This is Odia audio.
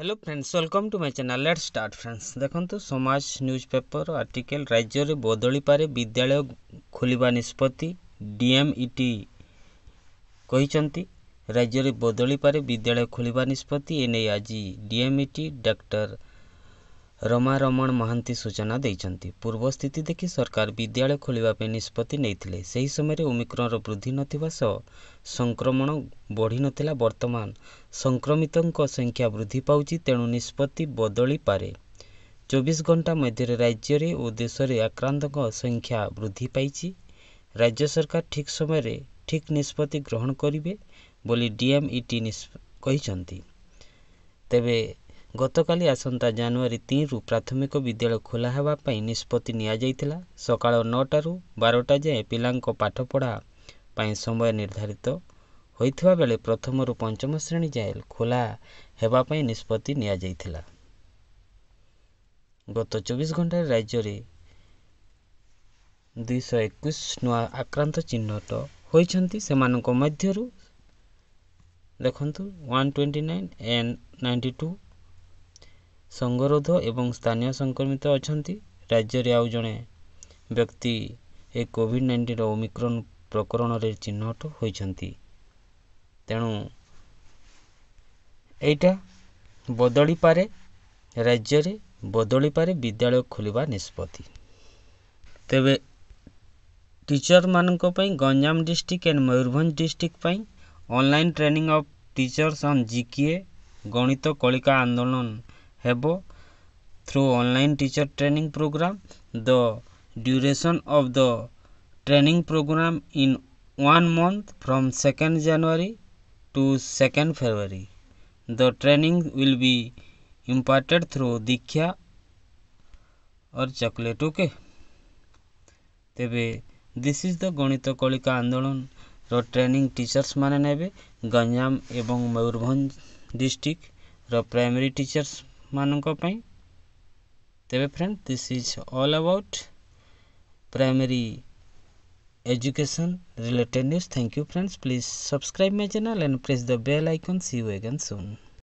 hello friends welcome to my channel let start friends ଦେଖନ୍ତୁ ସମାଜ ନ୍ୟୁଜ୍ ପେପର୍ ଆର୍ଟିକେଲ୍ ରାଜ୍ୟରେ ବଦଳି ପାରେ ବିଦ୍ୟାଳୟ ଖୋଲିବା ନିଷ୍ପତ୍ତି ଡିଏମ୍ଇଟି କହିଛନ୍ତି ରାଜ୍ୟରେ ବଦଳି ପାରେ ବିଦ୍ୟାଳୟ ଖୋଲିବା ନିଷ୍ପତ୍ତି ଏ ନେଇ ଆଜି ଡିଏମ୍ଇଟି ଡକ୍ଟର ରମାରମଣ ମହାନ୍ତି ସୂଚନା ଦେଇଛନ୍ତି ପୂର୍ବ ସ୍ଥିତି ଦେଖି ସରକାର ବିଦ୍ୟାଳୟ ଖୋଲିବା ପାଇଁ ନିଷ୍ପତ୍ତି ନେଇଥିଲେ ସେହି ସମୟରେ ଓମିକ୍ରନ୍ର ବୃଦ୍ଧି ନଥିବା ସହ ସଂକ୍ରମଣ ବଢ଼ିନଥିଲା ବର୍ତ୍ତମାନ ସଂକ୍ରମିତଙ୍କ ସଂଖ୍ୟା ବୃଦ୍ଧି ପାଉଛି ତେଣୁ ନିଷ୍ପତ୍ତି ବଦଳିପାରେ ଚବିଶ ଘଣ୍ଟା ମଧ୍ୟରେ ରାଜ୍ୟରେ ଓ ଦେଶରେ ଆକ୍ରାନ୍ତଙ୍କ ସଂଖ୍ୟା ବୃଦ୍ଧି ପାଇଛି ରାଜ୍ୟ ସରକାର ଠିକ୍ ସମୟରେ ଠିକ୍ ନିଷ୍ପତ୍ତି ଗ୍ରହଣ କରିବେ ବୋଲି ଡିଏମ୍ଇଟି କହିଛନ୍ତି ତେବେ ଗତକାଲି ଆସନ୍ତା ଜାନୁଆରୀ ତିନିରୁ ପ୍ରାଥମିକ ବିଦ୍ୟାଳୟ ଖୋଲା ହେବା ପାଇଁ ନିଷ୍ପତ୍ତି ନିଆଯାଇଥିଲା ସକାଳ ନଅଟାରୁ ବାରଟା ଯାଏଁ ପିଲାଙ୍କ ପାଠପଢ଼ା ପାଇଁ ସମୟ ନିର୍ଦ୍ଧାରିତ ହୋଇଥିବା ବେଳେ ପ୍ରଥମରୁ ପଞ୍ଚମ ଶ୍ରେଣୀ ଯାଏଁ ଖୋଲା ହେବା ପାଇଁ ନିଷ୍ପତ୍ତି ନିଆଯାଇଥିଲା ଗତ ଚବିଶ ଘଣ୍ଟାରେ ରାଜ୍ୟରେ ଦୁଇଶହ ଏକୋଇଶ ନୂଆ ଆକ୍ରାନ୍ତ ଚିହ୍ନଟ ହୋଇଛନ୍ତି ସେମାନଙ୍କ ମଧ୍ୟରୁ ଦେଖନ୍ତୁ one twenty nine and ninety two ସଙ୍ଗରୋଧ ଏବଂ ସ୍ଥାନୀୟ ସଂକ୍ରମିତ ଅଛନ୍ତି ରାଜ୍ୟରେ ଆଉ ଜଣେ ବ୍ୟକ୍ତି ଏ କୋଭିଡ଼ ନାଇଣ୍ଟିନ୍ର ଓମିକ୍ରନ୍ ପ୍ରକରଣରେ ଚିହ୍ନଟ ହୋଇଛନ୍ତି ତେଣୁ ଏଇଟା ବଦଳିପାରେ ରାଜ୍ୟରେ ବଦଳିପାରେ ବିଦ୍ୟାଳୟ ଖୋଲିବା ନିଷ୍ପତ୍ତି ତେବେ ଟିଚରମାନଙ୍କ ପାଇଁ Ganjam district and Mayurbhanj district ପାଇଁ online training of teachers on GKA Ganit Kalika ଆନ୍ଦୋଳନ have through online teacher training program the duration of the training program in one month from 2nd january to 2nd february the training will be imparted through diksha or chocolate okay ତେବେ this is the Ganit Kalika ଆନ୍ଦୋଳନର ଟ୍ରେନିଂ ଟିଚର୍ସ ମାନେ ନେବେ ଗଞ୍ଜାମ ଏବଂ ମୟୂରଭଞ୍ଜ ଡିଷ୍ଟ୍ରିକ୍ଟର ପ୍ରାଇମେରୀ ଟିଚର୍ସ ମାନଙ୍କ ପାଇଁ ତେବେ friend this is all about primary education related news thank you friends please subscribe my channel and press the bell icon see you again soon